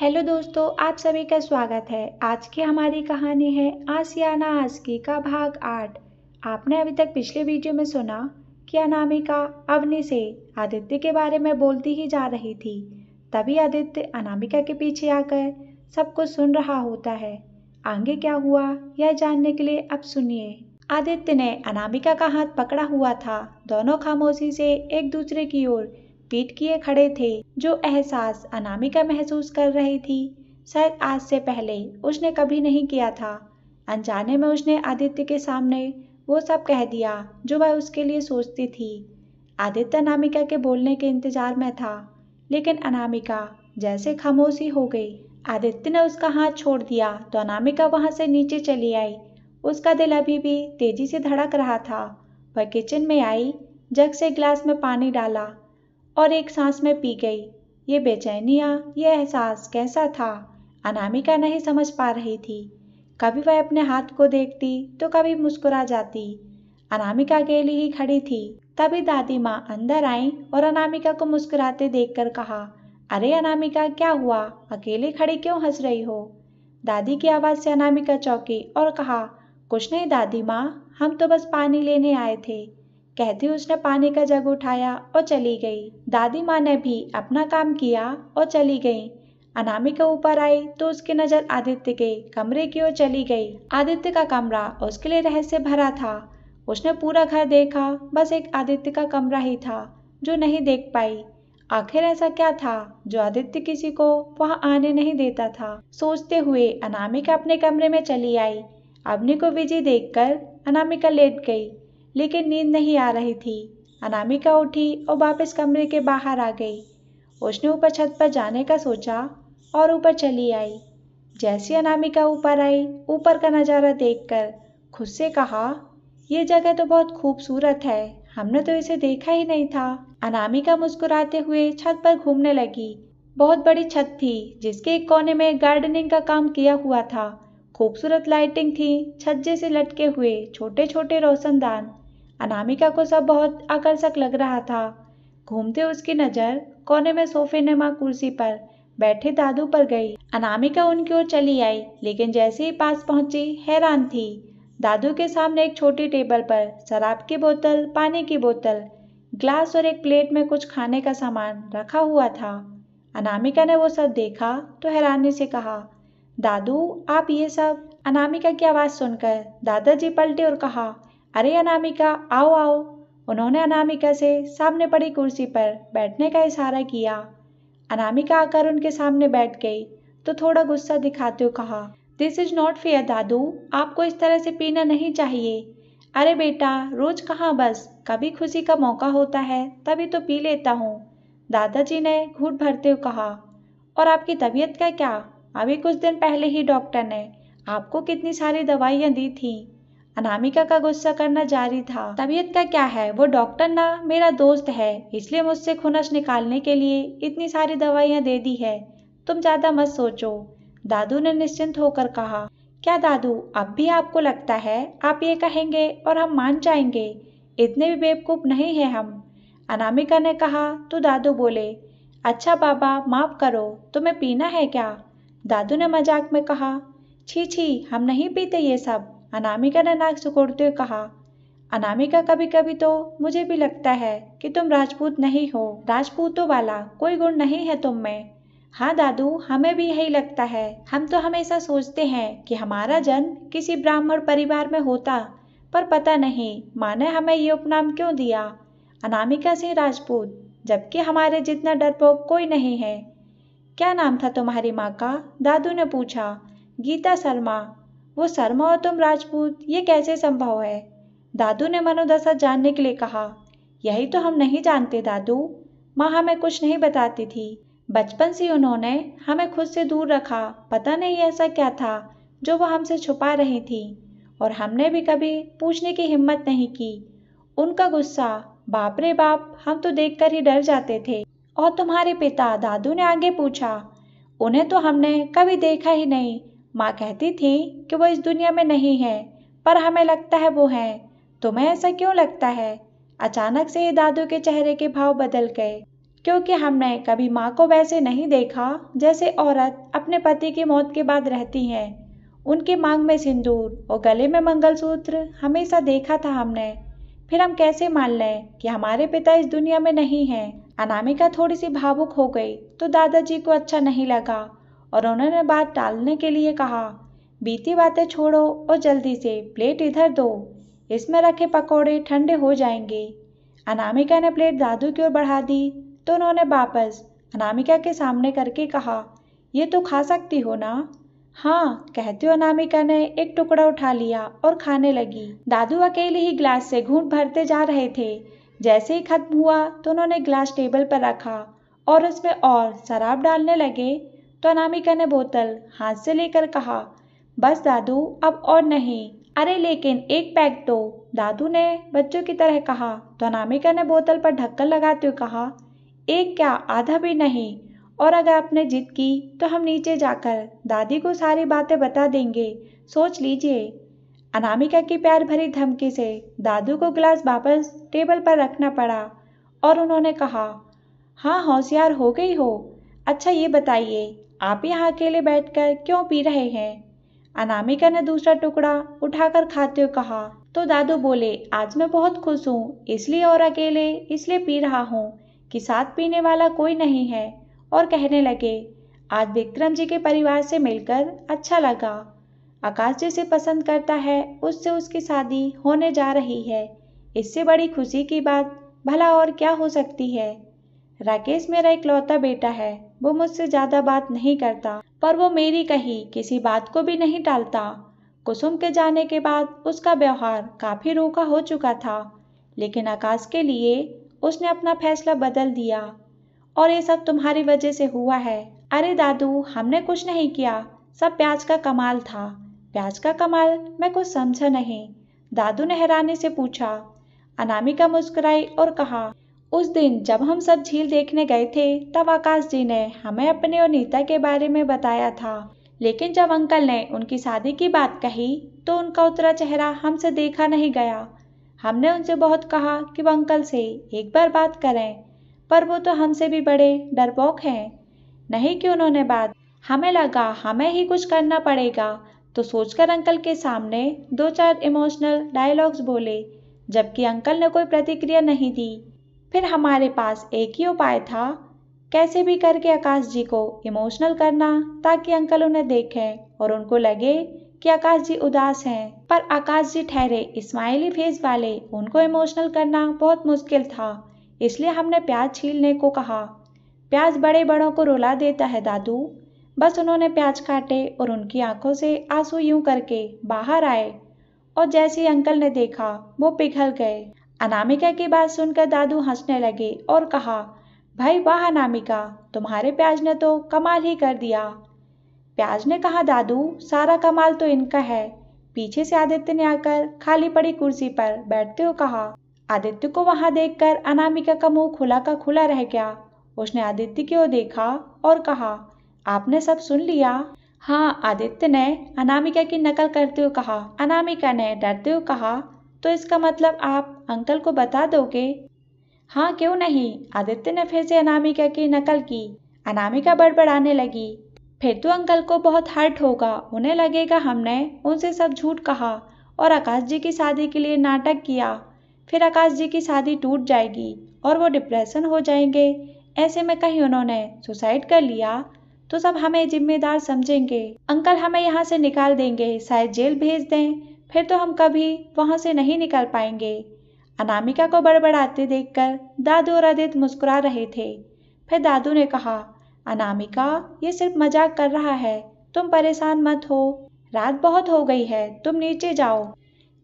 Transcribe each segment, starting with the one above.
hello दोस्तों आप सभी का स्वागत है आज की हमारी कहानी है आसियाना आसकी का भाग आठ आपने अभी तक पिछले वीडियो में सुना कि अनामिका अवनी से आदित्य के बारे में बोलती ही जा रही थी तभी आदित्य अनामिका के पीछे आकर सब कुछ सुन रहा होता है आगे क्या हुआ यह जानने के लिए अब सुनिए आदित्य ने अनामिका का हाथ पकड़ा हुआ था दोनों खामोशी से एक दूसरे की ओर पीट किए खड़े थे जो एहसास अनामिका महसूस कर रही थी शायद आज से पहले उसने कभी नहीं किया था अनजाने में उसने आदित्य के सामने वो सब कह दिया जो वह उसके लिए सोचती थी आदित्य अनामिका के बोलने के इंतजार में था लेकिन अनामिका जैसे खामोशी हो गई आदित्य ने उसका हाथ छोड़ दिया तो अनामिका वहां से नीचे चली आई उसका दिल अभी भी तेजी से धड़क रहा था वह किचन में आई जग से गिलास में पानी डाला और एक सांस में पी गई ये बेचैनिया ये एहसास कैसा था अनामिका नहीं समझ पा रही थी कभी वह अपने हाथ को देखती तो कभी मुस्कुरा जाती अनामिका अकेली ही खड़ी थी तभी दादी माँ अंदर आई और अनामिका को मुस्कुराते देखकर कहा अरे अनामिका क्या हुआ अकेले खड़ी क्यों हंस रही हो दादी की आवाज़ से अनामिका चौंकी और कहा कुछ नहीं दादी माँ हम तो बस पानी लेने आए थे कहती उसने पानी का जग उठाया और चली गई दादी माँ ने भी अपना काम किया और चली गई अनामिका ऊपर आई तो उसकी नज़र आदित्य के कमरे की ओर चली गई आदित्य का कमरा उसके लिए रहस्य भरा था उसने पूरा घर देखा बस एक आदित्य का कमरा ही था जो नहीं देख पाई आखिर ऐसा क्या था जो आदित्य किसी को वहां आने नहीं देता था सोचते हुए अनामिका अपने कमरे में चली आई अवनी को विजय देखकर अनामिका लेट गई लेकिन नींद नहीं आ रही थी अनामिका उठी और वापस कमरे के बाहर आ गई उसने ऊपर छत पर जाने का सोचा और ऊपर चली आई जैसी अनामिका ऊपर आई ऊपर का नज़ारा देखकर खुद से कहा यह जगह तो बहुत खूबसूरत है हमने तो इसे देखा ही नहीं था अनामिका मुस्कुराते हुए छत पर घूमने लगी बहुत बड़ी छत थी जिसके एक कोने में गार्डनिंग का काम किया हुआ था खूबसूरत लाइटिंग थी छज्जे से लटके हुए छोटे छोटे रोशनदान अनामिका को सब बहुत आकर्षक लग रहा था घूमते उसकी नजर कोने में सोफे नमा कुर्सी पर बैठे दादू पर गई अनामिका उनकी ओर चली आई लेकिन जैसे ही पास पहुंची हैरान थी दादू के सामने एक छोटी टेबल पर शराब की बोतल पानी की बोतल ग्लास और एक प्लेट में कुछ खाने का सामान रखा हुआ था अनामिका ने वो सब देखा तो हैरानी से कहा दादू आप ये सब अनामिका की आवाज़ सुनकर दादाजी पलटे और कहा अरे अनामिका आओ आओ उन्होंने अनामिका से सामने पड़ी कुर्सी पर बैठने का इशारा किया अनामिका आकर उनके सामने बैठ गई तो थोड़ा गुस्सा दिखाते हुए कहा दिस इज नॉट फेयर दादू आपको इस तरह से पीना नहीं चाहिए अरे बेटा रोज कहाँ बस कभी खुशी का मौका होता है तभी तो पी लेता हूँ दादाजी ने घूट भरते हुए कहा और आपकी तबीयत का क्या अभी कुछ दिन पहले ही डॉक्टर ने आपको कितनी सारी दवाइयाँ दी थीं अनामिका का गुस्सा करना जारी था तबीयत का क्या है वो डॉक्टर ना मेरा दोस्त है इसलिए मुझसे खुनस निकालने के लिए इतनी सारी दवाइयाँ दे दी है तुम ज़्यादा मत सोचो दादू ने निश्चिंत होकर कहा क्या दादू अब भी आपको लगता है आप ये कहेंगे और हम मान जाएंगे इतने भी बेवकूफ़ नहीं है हम अनामिका ने कहा तो दादू बोले अच्छा बाबा माफ़ करो तुम्हें पीना है क्या दादू ने मजाक में कहा छी छी हम नहीं पीते ये सब अनामिका ने नाक सुकोड़ते हुए कहा अनामिका कभी कभी तो मुझे भी लगता है कि तुम राजपूत नहीं हो राजपूतों वाला कोई गुण नहीं है तुम में हाँ दादू हमें भी यही लगता है हम तो हमेशा सोचते हैं कि हमारा जन्म किसी ब्राह्मण परिवार में होता पर पता नहीं माँ ने हमें ये उपनाम क्यों दिया अनामिका सिंह राजपूत जबकि हमारे जितना डरपोक कोई नहीं है क्या नाम था तुम्हारी माँ का दादू ने पूछा गीता शर्मा वो शर्मा और तुम राजपूत ये कैसे संभव है दादू ने मनोदशा जानने के लिए कहा यही तो हम नहीं जानते दादू माँ हमें कुछ नहीं बताती थी बचपन से उन्होंने हमें खुद से दूर रखा पता नहीं ऐसा क्या था जो वो हमसे छुपा रही थी और हमने भी कभी पूछने की हिम्मत नहीं की उनका गुस्सा बाप रे बाप हम तो देखकर ही डर जाते थे और तुम्हारे पिता दादू ने आगे पूछा उन्हें तो हमने कभी देखा ही नहीं माँ कहती थी कि वो इस दुनिया में नहीं है पर हमें लगता है वो है तुम्हें ऐसा क्यों लगता है अचानक से ही दादू के चेहरे के भाव बदल गए क्योंकि हमने कभी माँ को वैसे नहीं देखा जैसे औरत अपने पति की मौत के बाद रहती है उनके मांग में सिंदूर और गले में मंगलसूत्र हमेशा देखा था हमने फिर हम कैसे मान लें कि हमारे पिता इस दुनिया में नहीं हैं अनामिका थोड़ी सी भावुक हो गई तो दादाजी को अच्छा नहीं लगा और उन्होंने बात टालने के लिए कहा बीती बातें छोड़ो और जल्दी से प्लेट इधर दो इसमें रखे पकौड़े ठंडे हो जाएंगे अनामिका ने प्लेट दादू की ओर बढ़ा दी तो उन्होंने वापस अनामिका के सामने करके कहा ये तो खा सकती हो ना हाँ कहते हुए अनामिका ने एक टुकड़ा उठा लिया और खाने लगी दादू अकेले ही ग्लास से घूंट भरते जा रहे थे जैसे ही खत्म हुआ तो उन्होंने ग्लास टेबल पर रखा और उसमें और शराब डालने लगे तो अनामिका ने बोतल हाथ से लेकर कहा बस दादू अब और नहीं अरे लेकिन एक पैक दो दादू ने बच्चों की तरह कहा तो अनामिका ने बोतल पर ढक्कन लगाते हुए कहा एक क्या आधा भी नहीं और अगर आपने जिद की तो हम नीचे जाकर दादी को सारी बातें बता देंगे सोच लीजिए अनामिका की प्यार भरी धमकी से दादू को गिलास वापस टेबल पर रखना पड़ा और उन्होंने कहा हाँ होशियार हो गई हो अच्छा ये बताइए आप यहाँ अकेले बैठकर क्यों पी रहे हैं अनामिका ने दूसरा टुकड़ा उठाकर खाते हुए कहा तो दादू बोले आज मैं बहुत खुश हूँ इसलिए और अकेले इसलिए पी रहा हूँ कि साथ पीने वाला कोई नहीं है और कहने लगे आज विक्रम जी के परिवार से मिलकर अच्छा लगा आकाश जिसे पसंद करता है उससे उसकी शादी होने जा रही है इससे बड़ी खुशी की बात भला और क्या हो सकती है राकेश मेरा इकलौता बेटा है वो मुझसे ज़्यादा बात नहीं करता पर वो मेरी कही किसी बात को भी नहीं टालता कुसुम के जाने के बाद उसका व्यवहार काफ़ी रूखा हो चुका था लेकिन आकाश के लिए उसने अपना फैसला बदल दिया और ये सब तुम्हारी वजह से हुआ है अरे दादू हमने कुछ नहीं किया सब प्याज का कमाल था प्याज का कमाल मैं कुछ समझा नहीं दादू ने हैरानी से पूछा अनामिका मुस्कुराई और कहा उस दिन जब हम सब झील देखने गए थे तब आकाश जी ने हमें अपने और नीता के बारे में बताया था लेकिन जब अंकल ने उनकी शादी की बात कही तो उनका उतरा चेहरा हमसे देखा नहीं गया हमने उनसे बहुत कहा कि वह अंकल से एक बार बात करें पर वो तो हमसे भी बड़े डरपोक हैं नहीं कि उन्होंने बात हमें लगा हमें ही कुछ करना पड़ेगा तो सोचकर अंकल के सामने दो चार इमोशनल डायलॉग्स बोले जबकि अंकल ने कोई प्रतिक्रिया नहीं दी फिर हमारे पास एक ही उपाय था कैसे भी करके आकाश जी को इमोशनल करना ताकि अंकल उन्हें देखें और उनको लगे कि आकाश जी उदास हैं पर आकाश जी ठहरे स्माइली फेस वाले उनको इमोशनल करना बहुत मुश्किल था इसलिए हमने प्याज छीलने को कहा प्याज बड़े बड़ों को रुला देता है दादू बस उन्होंने प्याज काटे और उनकी आंखों से आंसू यूं करके बाहर आए और जैसे ही अंकल ने देखा वो पिघल गए अनामिका की बात सुनकर दादू हंसने लगे और कहा भाई वाह अनामिका तुम्हारे प्याज ने तो कमाल ही कर दिया प्याज ने कहा दादू सारा कमाल तो इनका है पीछे से आदित्य ने आकर खाली पड़ी कुर्सी पर बैठते हुए कहा आदित्य को वहां देखकर अनामिका का मुंह खुला का खुला रह गया उसने आदित्य की ओर देखा और कहा आपने सब सुन लिया हाँ आदित्य ने अनामिका की नकल करते हुए कहा अनामिका ने डरते हुए कहा तो इसका मतलब आप अंकल को बता दोगे हाँ क्यों नहीं आदित्य ने फिर से अनामिका की नकल की अनामिका बड़बड़ाने लगी फिर तो अंकल को बहुत हर्ट होगा उन्हें लगेगा हमने उनसे सब झूठ कहा और आकाश जी की शादी के लिए नाटक किया फिर आकाश जी की शादी टूट जाएगी और वो डिप्रेशन हो जाएंगे ऐसे में कहीं उन्होंने सुसाइड कर लिया तो सब हमें जिम्मेदार समझेंगे अंकल हमें यहाँ से निकाल देंगे शायद जेल भेज दें फिर तो हम कभी वहाँ से नहीं निकल पाएंगे अनामिका को बड़बड़ाते देखकर दादू और आदित्य मुस्कुरा रहे थे फिर दादू ने कहा अनामिका ये सिर्फ मजाक कर रहा है तुम परेशान मत हो रात बहुत हो गई है तुम नीचे जाओ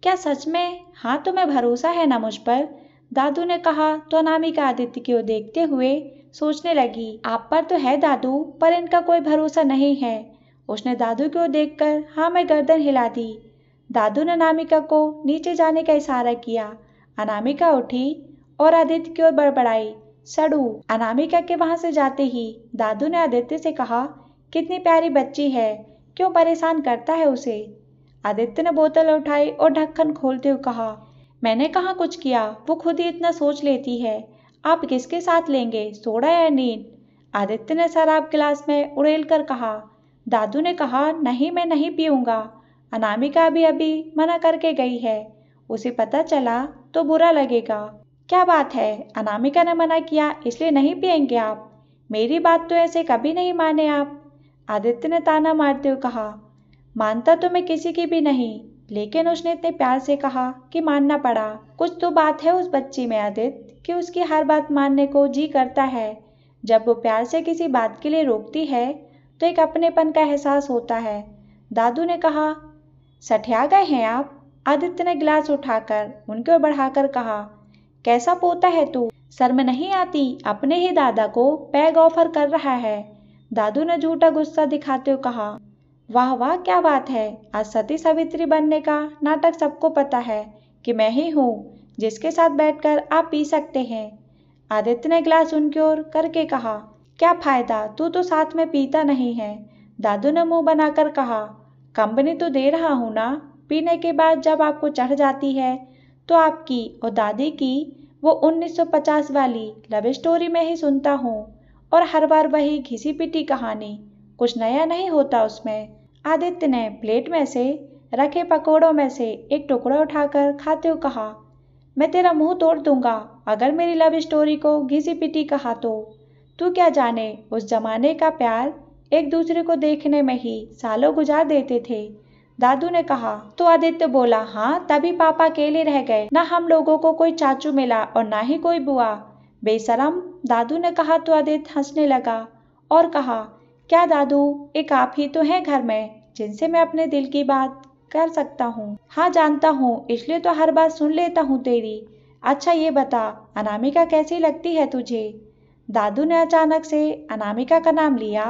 क्या सच में हाँ तुम्हें भरोसा है ना मुझ पर दादू ने कहा तो अनामिका आदित्य की ओर देखते हुए सोचने लगी आप पर तो है दादू पर इनका कोई भरोसा नहीं है उसने दादू की ओर देखकर हाँ मैं गर्दन हिला दी दादू ने अनामिका को नीचे जाने का इशारा किया अनामिका उठी और आदित्य की ओर बड़बड़ाई सड़ू अनामिका के वहां से जाते ही दादू ने आदित्य से कहा कितनी प्यारी बच्ची है क्यों परेशान करता है उसे आदित्य ने बोतल उठाई और ढक्कन खोलते हुए कहा मैंने कहा कुछ किया वो खुद ही इतना सोच लेती है आप किसके साथ लेंगे सोडा या नींद आदित्य ने शराब गिलास में उड़ेल कर कहा दादू ने कहा नहीं मैं नहीं पीऊंगा अनामिका भी अभी मना करके गई है उसे पता चला तो बुरा लगेगा क्या बात है अनामिका ने मना किया इसलिए नहीं पियेंगे आप मेरी बात तो ऐसे कभी नहीं माने आप आदित्य ने ताना मारते हुए कहा मानता तो मैं किसी की भी नहीं लेकिन उसने इतने प्यार से कहा कि मानना पड़ा कुछ तो बात है उस बच्ची में आदित्य कि उसकी हर बात मानने को जी करता है जब वो प्यार से किसी बात के लिए रोकती है तो एक अपनेपन का एहसास होता है दादू ने कहा सठिया गए हैं आप आदित्य ने गिलास उठाकर उनके बढ़ाकर कहा कैसा पोता है तू शर्म नहीं आती अपने ही दादा को पैग ऑफर कर रहा है दादू ने झूठा गुस्सा दिखाते हुए कहा वाह वाह क्या बात है आज सती सावित्री बनने का नाटक सबको पता है कि मैं ही हूँ जिसके साथ बैठकर आप पी सकते हैं आदित्य ने गिलास उनकी ओर करके कहा क्या फायदा तू तो साथ में पीता नहीं है दादू ने मुंह बनाकर कहा कंपनी तो दे रहा हूँ ना पीने के बाद जब आपको चढ़ जाती है तो आपकी और दादी की वो 1950 वाली लव स्टोरी में ही सुनता हूँ और हर बार वही घिसी पिटी कहानी कुछ नया नहीं होता उसमें आदित्य ने प्लेट में से रखे पकोड़ों में से एक टुकड़ा उठाकर खाते हुए कहा मैं तेरा मुंह तोड़ दूंगा अगर मेरी लव स्टोरी को घिसी पिटी कहा तो तू क्या जाने उस जमाने का प्यार एक दूसरे को देखने में ही सालों गुजार देते थे दादू ने कहा तो आदित्य बोला हाँ तभी पापा अकेले रह गए ना हम लोगों को कोई चाचू मिला और ना ही कोई बुआ बेसरम दादू ने कहा तो आदित्य हंसने लगा और कहा क्या दादू एक आप ही तो हैं घर में जिनसे मैं अपने दिल की बात कर सकता हूँ हाँ जानता हूँ इसलिए तो हर बात सुन लेता हूँ तेरी अच्छा ये बता अनामिका कैसी लगती है तुझे दादू ने अचानक से अनामिका का नाम लिया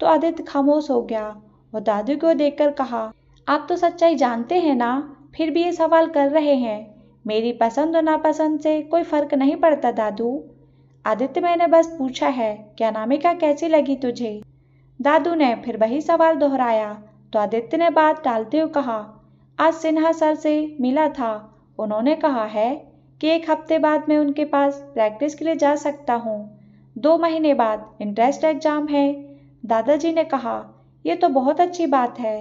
तो आदित्य खामोश हो गया और दादू को देखकर कहा आप तो सच्चाई जानते हैं ना फिर भी ये सवाल कर रहे हैं मेरी पसंद और नापसंद से कोई फर्क नहीं पड़ता दादू आदित्य मैंने बस पूछा है क्या नामिका कैसी लगी तुझे दादू ने फिर वही सवाल दोहराया तो आदित्य ने बात टालते हुए कहा आज सिन्हा सर से मिला था उन्होंने कहा है कि एक हफ्ते बाद मैं उनके पास प्रैक्टिस के लिए जा सकता हूँ दो महीने बाद इंटरेस्ट एग्जाम है दादाजी ने कहा यह तो बहुत अच्छी बात है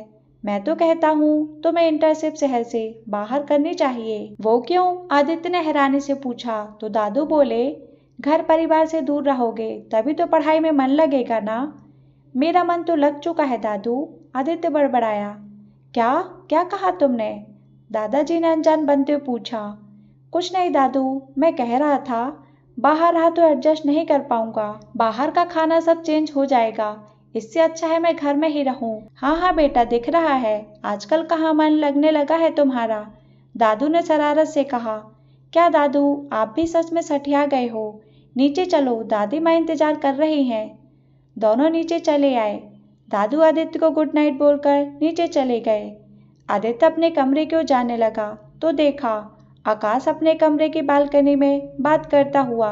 मैं तो कहता हूँ तुम्हें इंटरशिप शहर से बाहर करनी चाहिए वो क्यों आदित्य ने हैरानी से पूछा तो दादू बोले घर परिवार से दूर रहोगे तभी तो पढ़ाई में मन लगेगा ना मेरा मन तो लग चुका है दादू आदित्य बड़बड़ाया क्या क्या कहा तुमने दादाजी ने अनजान बनते हुए पूछा कुछ नहीं दादू मैं कह रहा था बाहर रहा तो एडजस्ट नहीं कर पाऊंगा बाहर का खाना सब चेंज हो जाएगा इससे अच्छा है मैं घर में ही रहूं हाँ हाँ बेटा दिख रहा है आजकल कहाँ मन लगने लगा है तुम्हारा दादू ने शरारत से कहा क्या दादू आप भी सच में सठिया गए हो नीचे चलो दादी माँ इंतजार कर रही हैं दोनों नीचे चले आए दादू आदित्य को गुड नाइट बोलकर नीचे चले गए आदित्य अपने कमरे की ओर जाने लगा तो देखा आकाश अपने कमरे की बालकनी में बात करता हुआ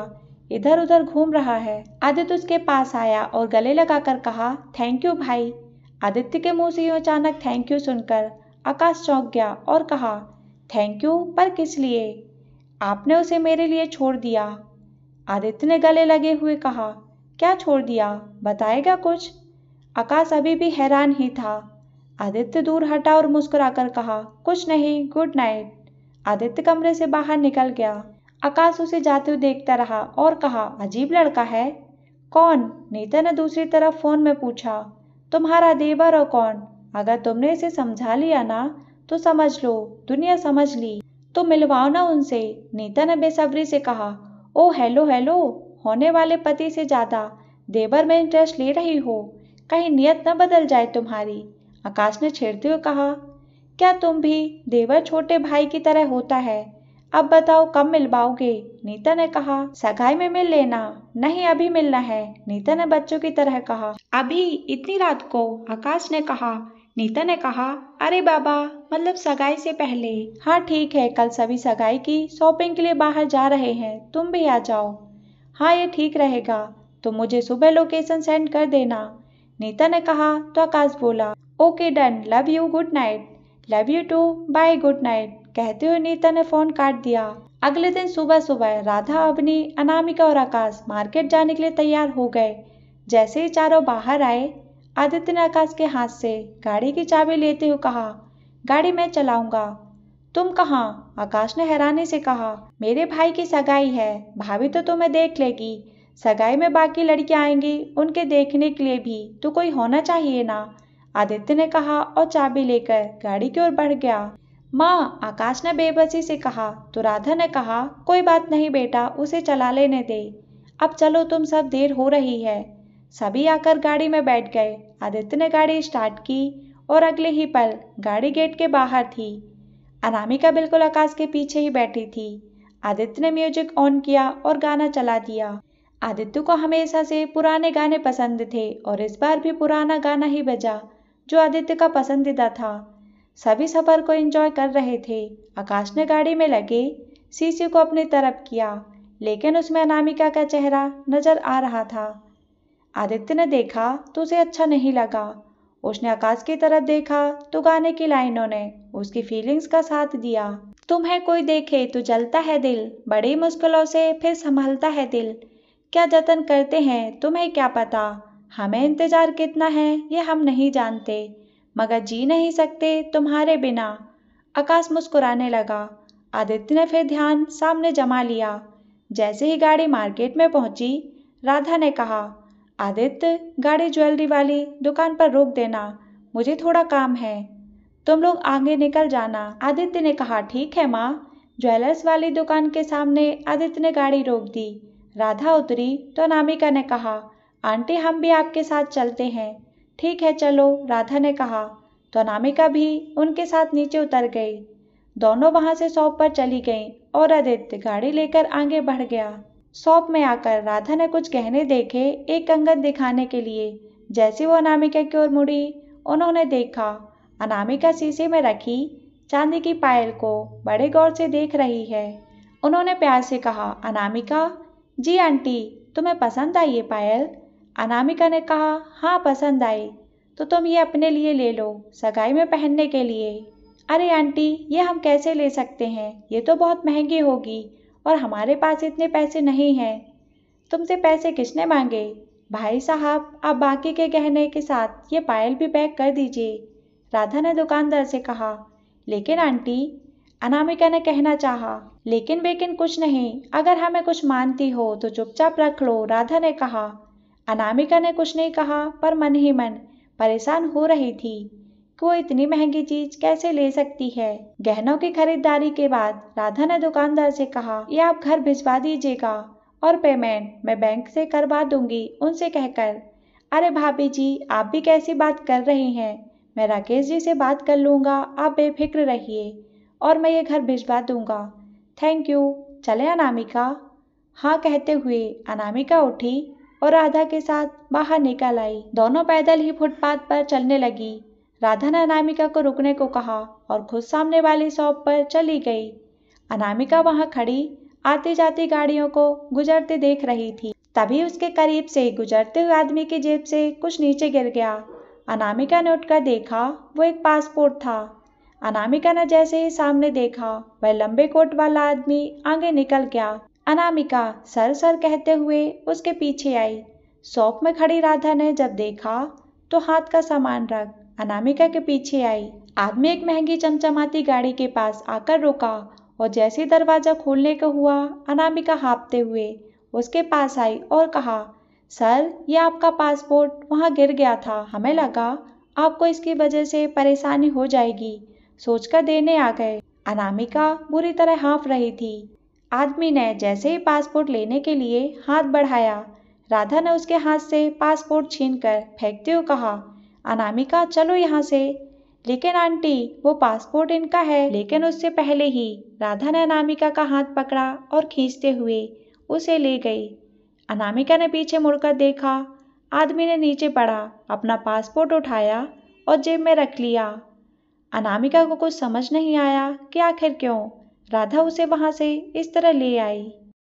इधर उधर घूम रहा है आदित्य उसके पास आया और गले लगाकर कहा थैंक यू भाई आदित्य के मुंह से यूं अचानक थैंक यू सुनकर आकाश चौंक गया और कहा थैंक यू पर किस लिए आपने उसे मेरे लिए छोड़ दिया आदित्य ने गले लगे हुए कहा क्या छोड़ दिया बताएगा कुछ आकाश अभी भी हैरान ही था आदित्य दूर हटा और मुस्कुराकर कहा कुछ नहीं गुड नाइट आदित्य कमरे से बाहर निकल गया आकाश उसे जाते हुए देखता रहा और कहा अजीब लड़का है कौन नीता ने दूसरी तरफ फोन में पूछा तुम्हारा देवर और कौन अगर तुमने इसे समझा लिया ना तो समझ लो दुनिया समझ ली तो मिलवाओ ना उनसे नीता ने बेसब्री से कहा ओ हेलो हेलो होने वाले पति से ज़्यादा देवर में इंटरेस्ट ले रही हो कहीं नियत न बदल जाए तुम्हारी आकाश ने छेड़ते हुए कहा क्या तुम भी देवर छोटे भाई की तरह होता है अब बताओ कब मिल पाओगे नीता ने कहा सगाई में मिल लेना नहीं अभी मिलना है नीता ने बच्चों की तरह कहा अभी इतनी रात को आकाश ने कहा नीता ने कहा अरे बाबा मतलब सगाई से पहले हाँ ठीक है कल सभी सगाई की शॉपिंग के लिए बाहर जा रहे हैं तुम भी आ जाओ हाँ ये ठीक रहेगा तो मुझे सुबह लोकेशन सेंड कर देना नीता ने कहा तो आकाश बोला okay done love you good night love you too bye good night कहते हुए नीता ने फोन काट दिया अगले दिन सुबह सुबह राधा अवनी अनामिका और आकाश मार्केट जाने के लिए तैयार हो गए जैसे ही चारों बाहर आए आदित्य ने आकाश के हाथ से गाड़ी की चाबी लेते हुए कहा गाड़ी मैं चलाऊंगा तुम कहाँ आकाश ने हैरानी से कहा मेरे भाई की सगाई है भाभी तो तुम्हें देख लेगी सगाई में बाकी लड़कियां आएंगी उनके देखने के लिए भी तो कोई होना चाहिए ना आदित्य ने कहा और चाबी लेकर गाड़ी की ओर बढ़ गया माँ आकाश ने बेबसी से कहा तो राधा ने कहा कोई बात नहीं बेटा उसे चला लेने दे अब चलो तुम सब देर हो रही है सभी आकर गाड़ी में बैठ गए आदित्य ने गाड़ी स्टार्ट की और अगले ही पल गाड़ी गेट के बाहर थी अनामिका बिल्कुल आकाश के पीछे ही बैठी थी आदित्य ने म्यूजिक ऑन किया और गाना चला दिया आदित्य को हमेशा से पुराने गाने पसंद थे और इस बार भी पुराना गाना ही बजा जो आदित्य का पसंदीदा था सभी सफर को एंजॉय कर रहे थे आकाश ने गाड़ी में लगे सीसी को अपनी तरफ किया लेकिन उसमें अनामिका का चेहरा नजर आ रहा था आदित्य ने देखा तो उसे अच्छा नहीं लगा उसने आकाश की तरफ देखा तो गाने की लाइनों ने उसकी फीलिंग्स का साथ दिया तुम्हें कोई देखे तो जलता है दिल बड़ी मुश्किलों से फिर संभलता है दिल क्या जतन करते हैं तुम्हें क्या पता हमें इंतज़ार कितना है ये हम नहीं जानते मगर जी नहीं सकते तुम्हारे बिना आकाश मुस्कुराने लगा आदित्य ने फिर ध्यान सामने जमा लिया जैसे ही गाड़ी मार्केट में पहुंची राधा ने कहा आदित्य गाड़ी ज्वेलरी वाली दुकान पर रोक देना मुझे थोड़ा काम है तुम लोग आगे निकल जाना आदित्य ने कहा ठीक है माँ ज्वेलर्स वाली दुकान के सामने आदित्य ने गाड़ी रोक दी राधा उतरी तो अनामिका ने कहा आंटी हम भी आपके साथ चलते हैं ठीक है चलो राधा ने कहा तो अनामिका भी उनके साथ नीचे उतर गई दोनों वहां से शॉप पर चली गईं और आदित्य गाड़ी लेकर आगे बढ़ गया शॉप में आकर राधा ने कुछ गहने देखे एक कंगन दिखाने के लिए जैसे वो अनामिका की ओर मुड़ी उन्होंने देखा अनामिका शीशे में रखी चांदी की पायल को बड़े गौर से देख रही है उन्होंने प्यार से कहा अनामिका जी आंटी तुम्हें पसंद आई ये पायल अनामिका ने कहा हाँ पसंद आई तो तुम ये अपने लिए ले लो सगाई में पहनने के लिए अरे आंटी ये हम कैसे ले सकते हैं ये तो बहुत महंगी होगी और हमारे पास इतने पैसे नहीं हैं तुमसे पैसे किसने मांगे भाई साहब आप बाकी के गहने के साथ ये पायल भी पैक कर दीजिए राधा ने दुकानदार से कहा लेकिन आंटी अनामिका ने कहना चाहा लेकिन बेकिन कुछ नहीं अगर हमें कुछ मानती हो तो चुपचाप रख लो राधा ने कहा अनामिका ने कुछ नहीं कहा पर मन ही मन परेशान हो रही थी कि वो इतनी महंगी चीज कैसे ले सकती है गहनों की खरीदारी के बाद राधा ने दुकानदार से कहा ये आप घर भिजवा दीजिएगा और पेमेंट मैं बैंक से करवा दूंगी उनसे कहकर अरे भाभी जी आप भी कैसी बात कर रही हैं मैं राकेश जी से बात कर लूँगा आप बेफिक्र रहिए और मैं ये घर भिजवा दूँगा थैंक यू चले अनामिका हाँ कहते हुए अनामिका उठी और राधा के साथ बाहर निकल आई दोनों पैदल ही फुटपाथ पर चलने लगी राधा ने अनामिका को रुकने को कहा और खुद सामने वाली शॉप पर चली गई अनामिका वहां खड़ी आती जाती गाड़ियों को गुजरते देख रही थी तभी उसके करीब से गुजरते हुए आदमी की जेब से कुछ नीचे गिर गया अनामिका ने उठकर देखा वो एक पासपोर्ट था अनामिका ने जैसे ही सामने देखा वह लंबे कोट वाला आदमी आगे निकल गया अनामिका सर सर कहते हुए उसके पीछे आई शॉप में खड़ी राधा ने जब देखा तो हाथ का सामान रख अनामिका के पीछे आई आदमी एक महंगी चमचमाती गाड़ी के पास आकर रुका और जैसे ही दरवाजा खोलने का हुआ अनामिका हाँपते हुए उसके पास आई और कहा सर यह आपका पासपोर्ट वहाँ गिर गया था हमें लगा आपको इसकी वजह से परेशानी हो जाएगी सोचकर देने आ गए अनामिका बुरी तरह हाँफ रही थी आदमी ने जैसे ही पासपोर्ट लेने के लिए हाथ बढ़ाया राधा ने उसके हाथ से पासपोर्ट छीन कर फेंकते हुए कहा अनामिका चलो यहाँ से लेकिन आंटी वो पासपोर्ट इनका है लेकिन उससे पहले ही राधा ने अनामिका का हाथ पकड़ा और खींचते हुए उसे ले गई अनामिका ने पीछे मुड़कर देखा आदमी ने नीचे पड़ा अपना पासपोर्ट उठाया और जेब में रख लिया अनामिका को कुछ समझ नहीं आया कि आखिर क्यों राधा उसे वहाँ से इस तरह ले आई